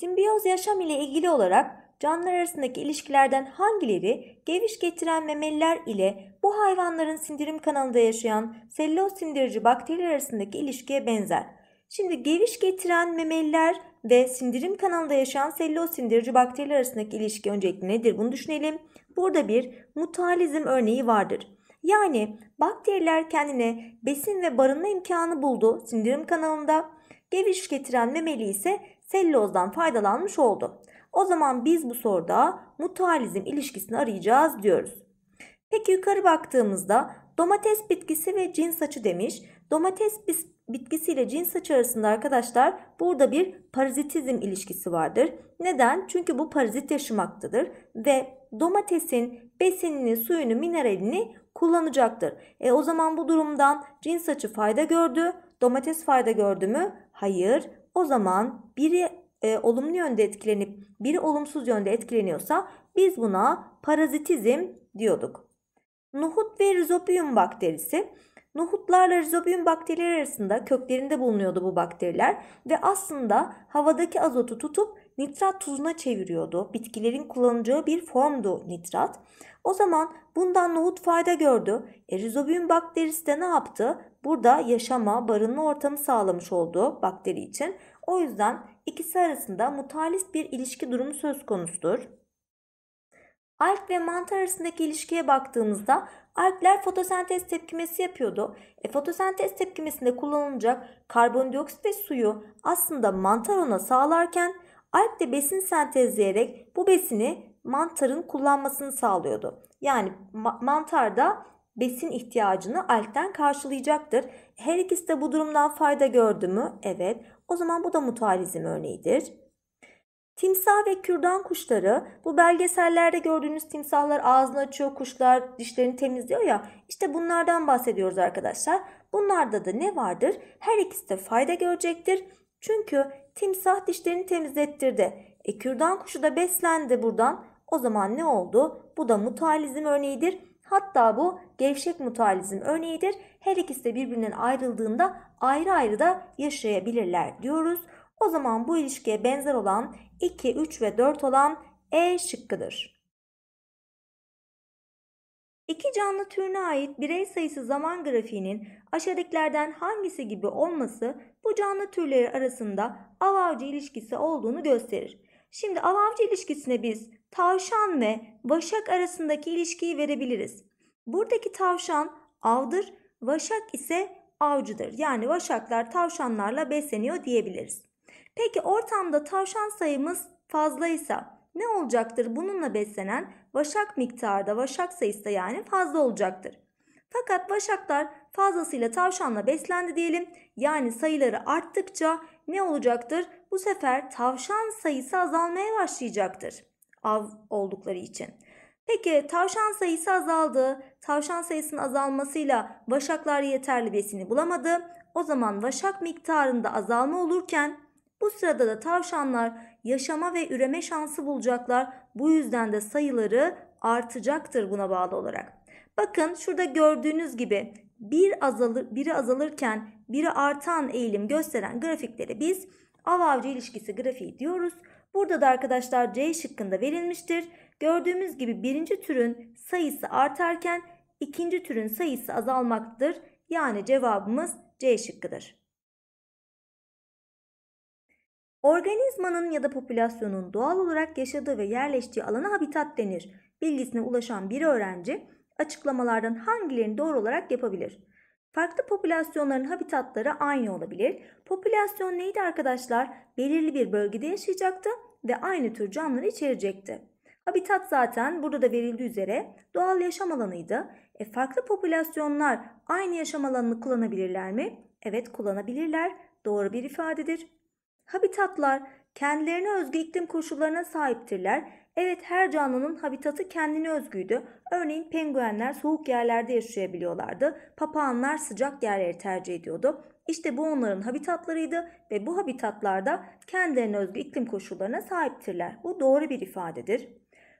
Simbiyoz yaşam ile ilgili olarak canlılar arasındaki ilişkilerden hangileri geviş getiren memeliler ile bu hayvanların sindirim kanalında yaşayan selüloz sindirici bakteriler arasındaki ilişkiye benzer. Şimdi geviş getiren memeliler ve sindirim kanalında yaşayan selüloz sindirici bakteriler arasındaki ilişki öncelikle nedir bunu düşünelim. Burada bir mutalizm örneği vardır. Yani bakteriler kendine besin ve barınma imkanı buldu sindirim kanalında. Geviş getiren memeli ise sellozdan faydalanmış oldu. O zaman biz bu soruda mutualizm ilişkisini arayacağız diyoruz. Peki yukarı baktığımızda domates bitkisi ve cin saçı demiş. Domates bitkisi ile cins açı arasında arkadaşlar burada bir parazitizm ilişkisi vardır. Neden? Çünkü bu parazit yaşamaktadır ve domatesin besinini, suyunu, mineralini kullanacaktır. E o zaman bu durumdan cin saçı fayda gördü. Domates fayda gördü mü? Hayır. O zaman biri e, olumlu yönde etkilenip biri olumsuz yönde etkileniyorsa biz buna parazitizm diyorduk. Nuhut ve rizobium bakterisi. nuhutlarla rizobium bakterileri arasında köklerinde bulunuyordu bu bakteriler ve aslında havadaki azotu tutup nitrat tuzuna çeviriyordu. Bitkilerin kullanacağı bir formdu nitrat. O zaman bundan nohut fayda gördü. Erizobiyum bakterisi de ne yaptı? Burada yaşama, barınma ortamı sağlamış oldu bakteri için. O yüzden ikisi arasında mutalist bir ilişki durumu söz konusudur. Alk ve mantar arasındaki ilişkiye baktığımızda alkler fotosentez tepkimesi yapıyordu. E, fotosentez tepkimesinde kullanılacak karbondioksit ve suyu aslında mantar ona sağlarken Alp de besin sentezleyerek bu besini mantarın kullanmasını sağlıyordu. Yani mantar da besin ihtiyacını alpten karşılayacaktır. Her ikisi de bu durumdan fayda gördü mü? Evet. O zaman bu da mutualizm örneğidir. Timsah ve kürdan kuşları bu belgesellerde gördüğünüz timsahlar ağzını açıyor, kuşlar dişlerini temizliyor ya işte bunlardan bahsediyoruz arkadaşlar. Bunlarda da ne vardır? Her ikisi de fayda görecektir. Çünkü Timsah dişlerini temizlettirdi. E kürdan kuşu da beslendi buradan. O zaman ne oldu? Bu da mutalizm örneğidir. Hatta bu gevşek mutalizm örneğidir. Her ikisi de birbirinden ayrıldığında ayrı ayrı da yaşayabilirler diyoruz. O zaman bu ilişkiye benzer olan 2, 3 ve 4 olan E şıkkıdır. İki canlı türüne ait birey sayısı zaman grafiğinin aşağıdakilerden hangisi gibi olması bu canlı türleri arasında av avcı ilişkisi olduğunu gösterir. Şimdi av avcı ilişkisine biz tavşan ve vaşak arasındaki ilişkiyi verebiliriz. Buradaki tavşan avdır, vaşak ise avcıdır. Yani vaşaklar tavşanlarla besleniyor diyebiliriz. Peki ortamda tavşan sayımız fazlaysa ne olacaktır bununla beslenen vaşak miktarda, vaşak sayısı da yani fazla olacaktır. Fakat vaşaklar fazlasıyla tavşanla beslendi diyelim. Yani sayıları arttıkça ne olacaktır? Bu sefer tavşan sayısı azalmaya başlayacaktır. Av oldukları için. Peki tavşan sayısı azaldı. Tavşan sayısının azalmasıyla vaşaklar yeterli besini bulamadı. O zaman vaşak miktarında azalma olurken bu sırada da tavşanlar yaşama ve üreme şansı bulacaklar. Bu yüzden de sayıları artacaktır buna bağlı olarak. Bakın şurada gördüğünüz gibi bir azalır, biri azalırken biri artan eğilim gösteren grafikleri biz av avcı ilişkisi grafiği diyoruz. Burada da arkadaşlar C şıkkında verilmiştir. Gördüğümüz gibi birinci türün sayısı artarken ikinci türün sayısı azalmaktır. Yani cevabımız C şıkkıdır. Organizmanın ya da popülasyonun doğal olarak yaşadığı ve yerleştiği alana habitat denir. Bilgisine ulaşan bir öğrenci açıklamalardan hangilerini doğru olarak yapabilir? Farklı popülasyonların habitatları aynı olabilir. Popülasyon neydi arkadaşlar? Belirli bir bölgede yaşayacaktı ve aynı tür canlıları içerecekti. Habitat zaten burada da verildiği üzere doğal yaşam alanıydı. E farklı popülasyonlar aynı yaşam alanını kullanabilirler mi? Evet kullanabilirler. Doğru bir ifadedir. Habitatlar kendilerine özgü iklim koşullarına sahiptirler. Evet her canlının habitatı kendine özgüydü. Örneğin penguenler soğuk yerlerde yaşayabiliyorlardı. Papağanlar sıcak yerleri tercih ediyordu. İşte bu onların habitatlarıydı ve bu habitatlarda kendilerine özgü iklim koşullarına sahiptirler. Bu doğru bir ifadedir.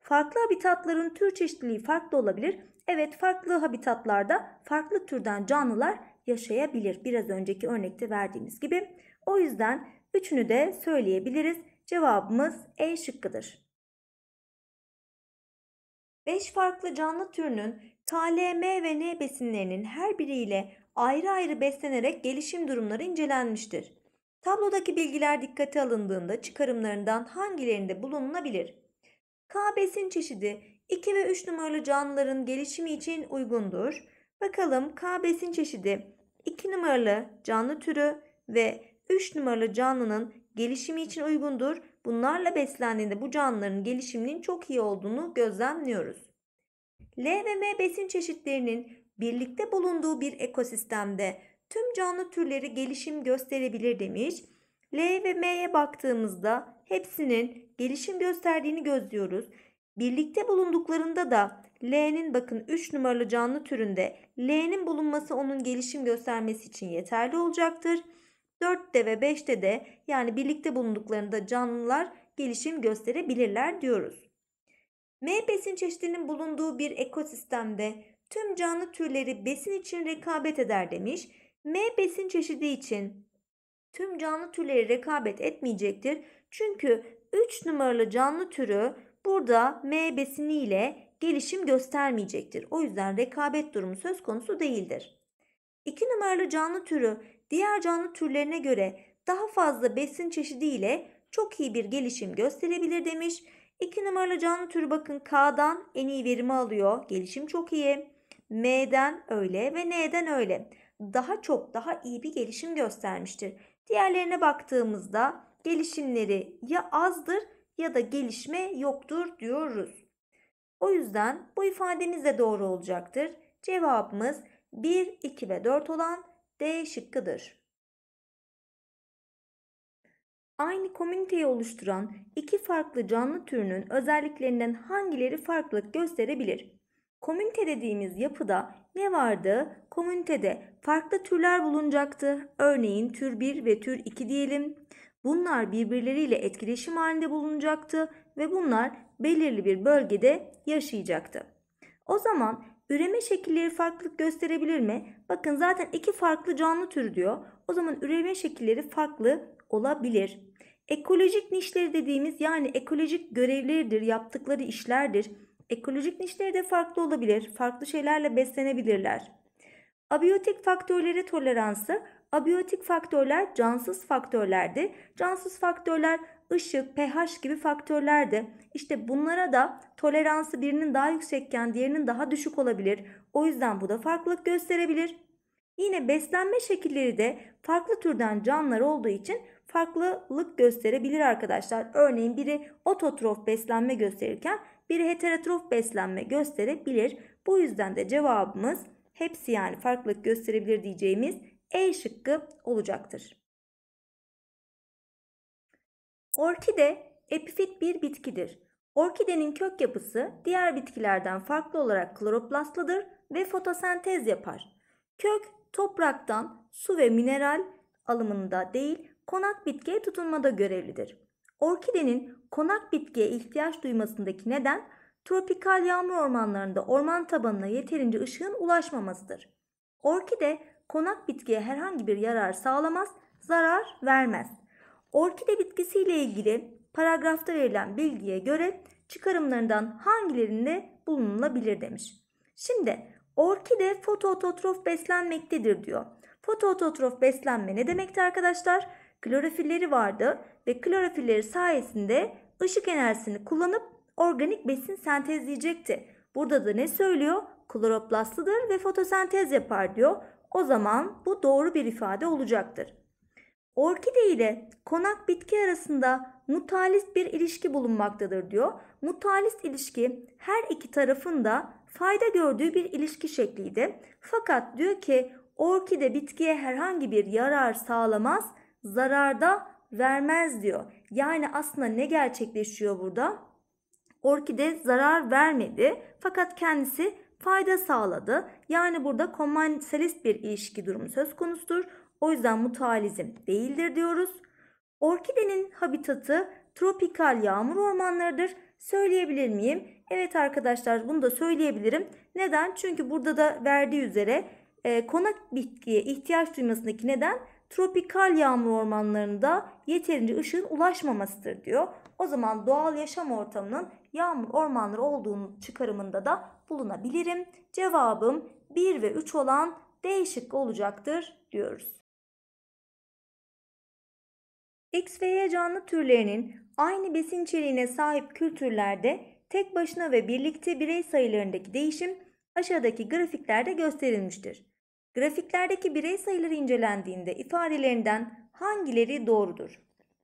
Farklı habitatların tür çeşitliliği farklı olabilir. Evet farklı habitatlarda farklı türden canlılar yaşayabilir. Biraz önceki örnekte verdiğimiz gibi. O yüzden Üçünü de söyleyebiliriz. Cevabımız E şıkkıdır. 5 farklı canlı türünün KLM ve N besinlerinin her biriyle ayrı ayrı beslenerek gelişim durumları incelenmiştir. Tablodaki bilgiler dikkate alındığında çıkarımlarından hangilerinde bulunulabilir? K besin çeşidi 2 ve 3 numaralı canlıların gelişimi için uygundur. Bakalım K besin çeşidi 2 numaralı canlı türü ve 3 numaralı canlının gelişimi için uygundur. Bunlarla beslendiğinde bu canlıların gelişiminin çok iyi olduğunu gözlemliyoruz. L ve M besin çeşitlerinin birlikte bulunduğu bir ekosistemde tüm canlı türleri gelişim gösterebilir demiş. L ve M'ye baktığımızda hepsinin gelişim gösterdiğini gözlüyoruz. Birlikte bulunduklarında da L'nin bakın 3 numaralı canlı türünde L'nin bulunması onun gelişim göstermesi için yeterli olacaktır. 4'te ve 5'te de yani birlikte bulunduklarında canlılar gelişim gösterebilirler diyoruz. M besin çeşidinin bulunduğu bir ekosistemde tüm canlı türleri besin için rekabet eder demiş. M besin çeşidi için tüm canlı türleri rekabet etmeyecektir. Çünkü 3 numaralı canlı türü burada M besiniyle gelişim göstermeyecektir. O yüzden rekabet durumu söz konusu değildir. 2 numaralı canlı türü diğer canlı türlerine göre daha fazla besin çeşidiyle çok iyi bir gelişim gösterebilir demiş. 2 numaralı canlı türü bakın K'dan en iyi verimi alıyor. Gelişim çok iyi. M'den öyle ve N'den öyle. Daha çok daha iyi bir gelişim göstermiştir. Diğerlerine baktığımızda gelişimleri ya azdır ya da gelişme yoktur diyoruz. O yüzden bu ifademiz de doğru olacaktır. Cevabımız 1, 2 ve 4 olan D şıkkıdır. Aynı komüniteyi oluşturan iki farklı canlı türünün özelliklerinden hangileri farklılık gösterebilir? Komünite dediğimiz yapıda ne vardı? Komünitede farklı türler bulunacaktı. Örneğin tür 1 ve tür 2 diyelim. Bunlar birbirleriyle etkileşim halinde bulunacaktı ve bunlar belirli bir bölgede yaşayacaktı. O zaman üreme şekilleri farklılık gösterebilir mi? Bakın zaten iki farklı canlı türü diyor. O zaman üreme şekilleri farklı olabilir. Ekolojik nişleri dediğimiz yani ekolojik görevleridir, yaptıkları işlerdir. Ekolojik nişleri de farklı olabilir. Farklı şeylerle beslenebilirler. Abiyotik faktörlere toleransı. Abiyotik faktörler cansız faktörlerdi. Cansız faktörler ışık, pH gibi faktörlerdi. İşte bunlara da toleransı birinin daha yüksekken diğerinin daha düşük olabilir. O yüzden bu da farklılık gösterebilir. Yine beslenme şekilleri de farklı türden canlılar olduğu için farklılık gösterebilir arkadaşlar. Örneğin biri ototrof beslenme gösterirken biri heterotrof beslenme gösterebilir. Bu yüzden de cevabımız hepsi yani farklılık gösterebilir diyeceğimiz E şıkkı olacaktır. Orkide epifit bir bitkidir. Orkidenin kök yapısı diğer bitkilerden farklı olarak kloroplastlıdır ve fotosentez yapar. Kök topraktan su ve mineral alımında değil konak bitkiye tutunmada görevlidir. Orkidenin konak bitkiye ihtiyaç duymasındaki neden tropikal yağmur ormanlarında orman tabanına yeterince ışığın ulaşmamasıdır. Orkide konak bitkiye herhangi bir yarar sağlamaz, zarar vermez. Orkide bitkisiyle ilgili paragrafta verilen bilgiye göre çıkarımlarından hangilerinde bulunulabilir demiş. Şimdi Orkide fotoototrof beslenmektedir diyor. Fotoototrof beslenme ne demekti arkadaşlar? Klorofilleri vardı ve klorofilleri sayesinde ışık enerjisini kullanıp organik besin sentezleyecekti. Burada da ne söylüyor? Kloroplastlıdır ve fotosentez yapar diyor. O zaman bu doğru bir ifade olacaktır. Orkide ile konak bitki arasında mutalist bir ilişki bulunmaktadır diyor. Mutalist ilişki her iki tarafın da fayda gördüğü bir ilişki şekliydi. Fakat diyor ki orkide bitkiye herhangi bir yarar sağlamaz, zararda vermez diyor. Yani aslında ne gerçekleşiyor burada? Orkide zarar vermedi fakat kendisi fayda sağladı. Yani burada komünselist bir ilişki durumu söz konusudur. O yüzden mutualizm değildir diyoruz. Orkidenin habitatı tropikal yağmur ormanlarıdır. Söyleyebilir miyim? Evet arkadaşlar bunu da söyleyebilirim. Neden? Çünkü burada da verdiği üzere e, konak bitkiye ihtiyaç duymasındaki neden tropikal yağmur ormanlarında yeterince ışığın ulaşmamasıdır diyor. O zaman doğal yaşam ortamının yağmur ormanları olduğunu çıkarımında da bulunabilirim. Cevabım 1 ve 3 olan değişik olacaktır diyoruz. X ve Y canlı türlerinin aynı besin içeriğine sahip kültürlerde tek başına ve birlikte birey sayılarındaki değişim aşağıdaki grafiklerde gösterilmiştir. Grafiklerdeki birey sayıları incelendiğinde ifadelerinden hangileri doğrudur?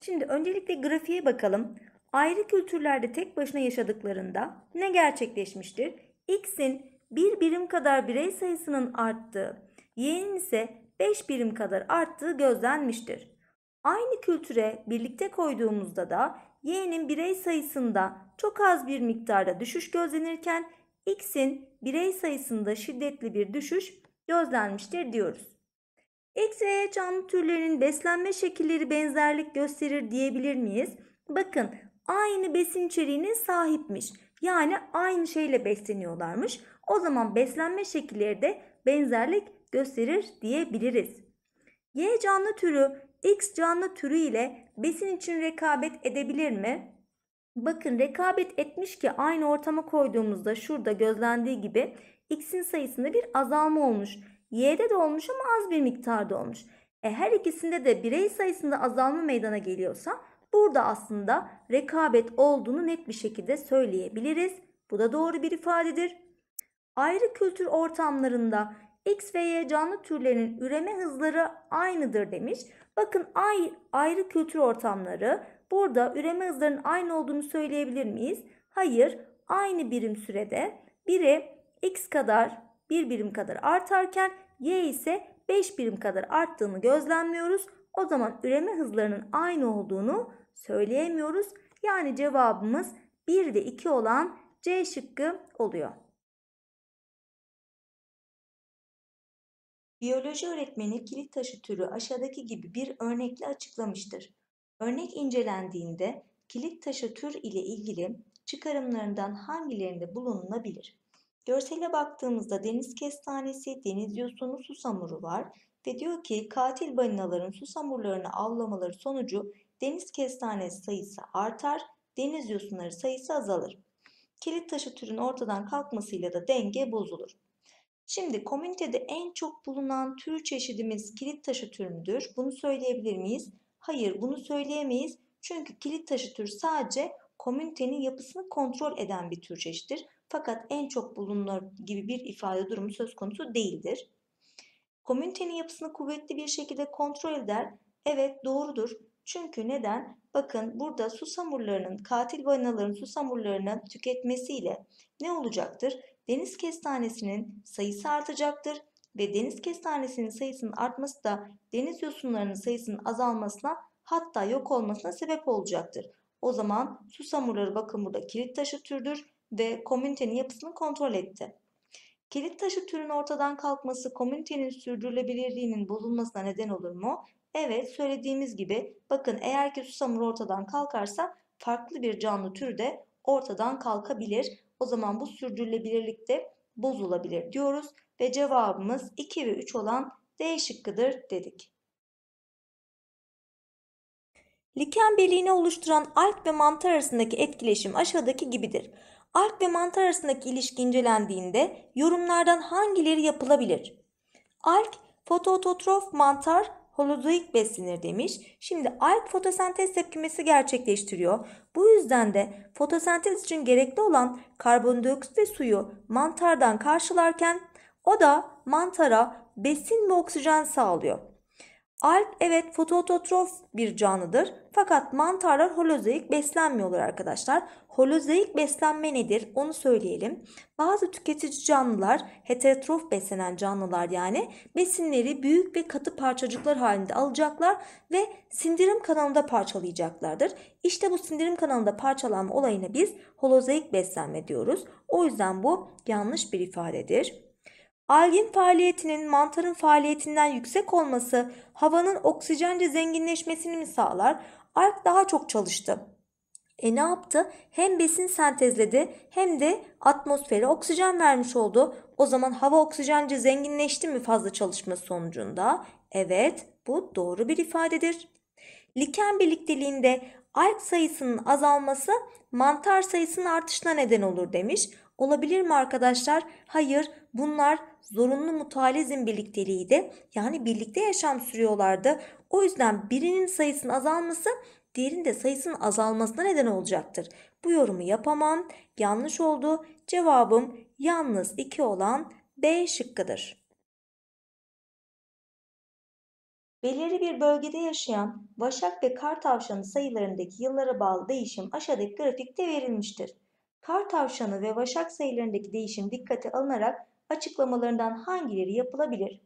Şimdi öncelikle grafiğe bakalım. Ayrı kültürlerde tek başına yaşadıklarında ne gerçekleşmiştir? X'in bir birim kadar birey sayısının arttığı, Y'nin ise 5 birim kadar arttığı gözlenmiştir. Aynı kültüre birlikte koyduğumuzda da y'nin birey sayısında çok az bir miktarda düşüş gözlenirken x'in birey sayısında şiddetli bir düşüş gözlenmiştir diyoruz. X ve Y canlı türlerinin beslenme şekilleri benzerlik gösterir diyebilir miyiz? Bakın aynı besin içeriğine sahipmiş. Yani aynı şeyle besleniyorlarmış. O zaman beslenme şekilleri de benzerlik gösterir diyebiliriz. Y canlı türü X canlı türü ile besin için rekabet edebilir mi? Bakın rekabet etmiş ki aynı ortama koyduğumuzda şurada gözlendiği gibi X'in sayısında bir azalma olmuş. Y'de de olmuş ama az bir miktarda olmuş. E her ikisinde de birey sayısında azalma meydana geliyorsa burada aslında rekabet olduğunu net bir şekilde söyleyebiliriz. Bu da doğru bir ifadedir. Ayrı kültür ortamlarında X ve Y canlı türlerinin üreme hızları aynıdır demiş. Bakın ay, ayrı kültür ortamları burada üreme hızlarının aynı olduğunu söyleyebilir miyiz? Hayır. Aynı birim sürede biri x kadar bir birim kadar artarken y ise 5 birim kadar arttığını gözlemliyoruz. O zaman üreme hızlarının aynı olduğunu söyleyemiyoruz. Yani cevabımız 1 ve 2 olan C şıkkı oluyor. Biyoloji öğretmeni kilit taşı türü aşağıdaki gibi bir örnekle açıklamıştır. Örnek incelendiğinde kilit taşı tür ile ilgili çıkarımlarından hangilerinde bulunulabilir? Görsele baktığımızda deniz kestanesi, deniz yosunu, susamuru var ve diyor ki katil balinaların susamurlarını avlamaları sonucu deniz kestanesi sayısı artar, deniz yosunları sayısı azalır. Kilit taşı türün ortadan kalkmasıyla da denge bozulur. Şimdi komünitede en çok bulunan tür çeşidimiz kilit taşı tür müdür? Bunu söyleyebilir miyiz? Hayır bunu söyleyemeyiz. Çünkü kilit taşı tür sadece komünitenin yapısını kontrol eden bir tür çeşidir. Fakat en çok bulunur gibi bir ifade durumu söz konusu değildir. Komünitenin yapısını kuvvetli bir şekilde kontrol eder. Evet doğrudur. Çünkü neden? Bakın burada susamurlarının, katil balinaların susamurlarını tüketmesiyle ne olacaktır? deniz kestanesinin sayısı artacaktır ve deniz kestanesinin sayısının artması da deniz yosunlarının sayısının azalmasına hatta yok olmasına sebep olacaktır. O zaman susamurları bakın burada kilit taşı türdür ve komünitenin yapısını kontrol etti. Kilit taşı türün ortadan kalkması komünitenin sürdürülebilirliğinin bozulmasına neden olur mu? Evet söylediğimiz gibi bakın eğer ki susamur ortadan kalkarsa farklı bir canlı türü de ortadan kalkabilir o zaman bu sürdürülebilirlik de bozulabilir diyoruz ve cevabımız 2 ve 3 olan D şıkkıdır dedik. Liken birliğini oluşturan alg ve mantar arasındaki etkileşim aşağıdaki gibidir. Alg ve mantar arasındaki ilişki incelendiğinde yorumlardan hangileri yapılabilir? Alg, fotototrof mantar holozoik beslenir demiş. Şimdi alp fotosentez tepkimesi gerçekleştiriyor. Bu yüzden de fotosentez için gerekli olan karbondioksit ve suyu mantardan karşılarken o da mantara besin ve oksijen sağlıyor. Alp evet fotototrof bir canlıdır fakat mantarlar holozoik beslenmiyorlar arkadaşlar. Holozoik beslenme nedir? Onu söyleyelim. Bazı tüketici canlılar, heterotrof beslenen canlılar yani besinleri büyük ve katı parçacıklar halinde alacaklar ve sindirim kanalında parçalayacaklardır. İşte bu sindirim kanalında parçalanma olayına biz holozoik beslenme diyoruz. O yüzden bu yanlış bir ifadedir. Algin faaliyetinin mantarın faaliyetinden yüksek olması havanın oksijence zenginleşmesini mi sağlar? Alg daha çok çalıştı. E ne yaptı? Hem besin sentezledi hem de atmosfere oksijen vermiş oldu. O zaman hava oksijence zenginleşti mi fazla çalışma sonucunda? Evet, bu doğru bir ifadedir. Liken birlikteliğinde alg sayısının azalması mantar sayısının artışına neden olur demiş. Olabilir mi arkadaşlar? Hayır, bunlar zorunlu mutualizm birlikteliğiydi. Yani birlikte yaşam sürüyorlardı. O yüzden birinin sayısının azalması diğerinin de sayısının azalmasına neden olacaktır. Bu yorumu yapamam. Yanlış oldu. Cevabım yalnız 2 olan B şıkkıdır. Belirli bir bölgede yaşayan Başak ve Kar tavşanı sayılarındaki yıllara bağlı değişim aşağıdaki grafikte verilmiştir. Kar tavşanı ve Başak sayılarındaki değişim dikkate alınarak açıklamalarından hangileri yapılabilir?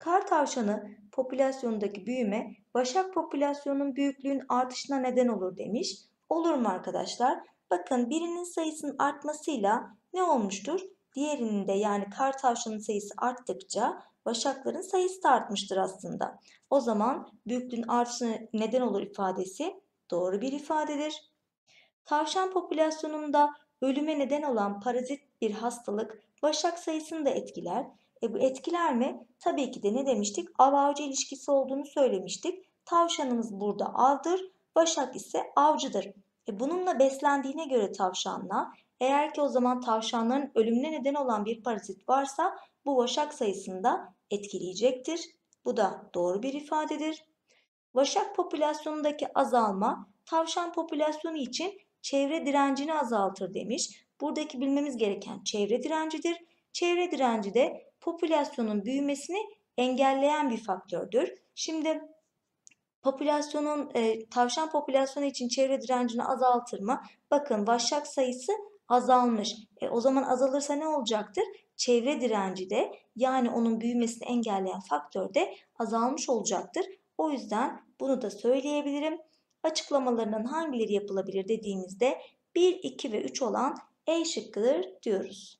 Kar tavşanı popülasyonundaki büyüme başak popülasyonun büyüklüğün artışına neden olur demiş. Olur mu arkadaşlar? Bakın birinin sayısının artmasıyla ne olmuştur? Diğerinin de yani kar tavşanın sayısı arttıkça başakların sayısı da artmıştır aslında. O zaman büyüklüğün artışına neden olur ifadesi doğru bir ifadedir. Tavşan popülasyonunda ölüme neden olan parazit bir hastalık başak sayısını da etkiler e bu etkiler mi? Tabii ki de ne demiştik? Av-avcı ilişkisi olduğunu söylemiştik. Tavşanımız burada avdır, başak ise avcıdır. E bununla beslendiğine göre tavşanla eğer ki o zaman tavşanların ölümüne neden olan bir parazit varsa bu başak sayısında etkileyecektir. Bu da doğru bir ifadedir. Başak popülasyonundaki azalma tavşan popülasyonu için çevre direncini azaltır demiş. Buradaki bilmemiz gereken çevre direncidir. Çevre direnci de popülasyonun büyümesini engelleyen bir faktördür. Şimdi popülasyonun e, tavşan popülasyonu için çevre direncini azaltır mı? Bakın vaşak sayısı azalmış. E, o zaman azalırsa ne olacaktır? Çevre direnci de yani onun büyümesini engelleyen faktör de azalmış olacaktır. O yüzden bunu da söyleyebilirim. Açıklamalarının hangileri yapılabilir dediğimizde 1, 2 ve 3 olan E şıkkıdır diyoruz.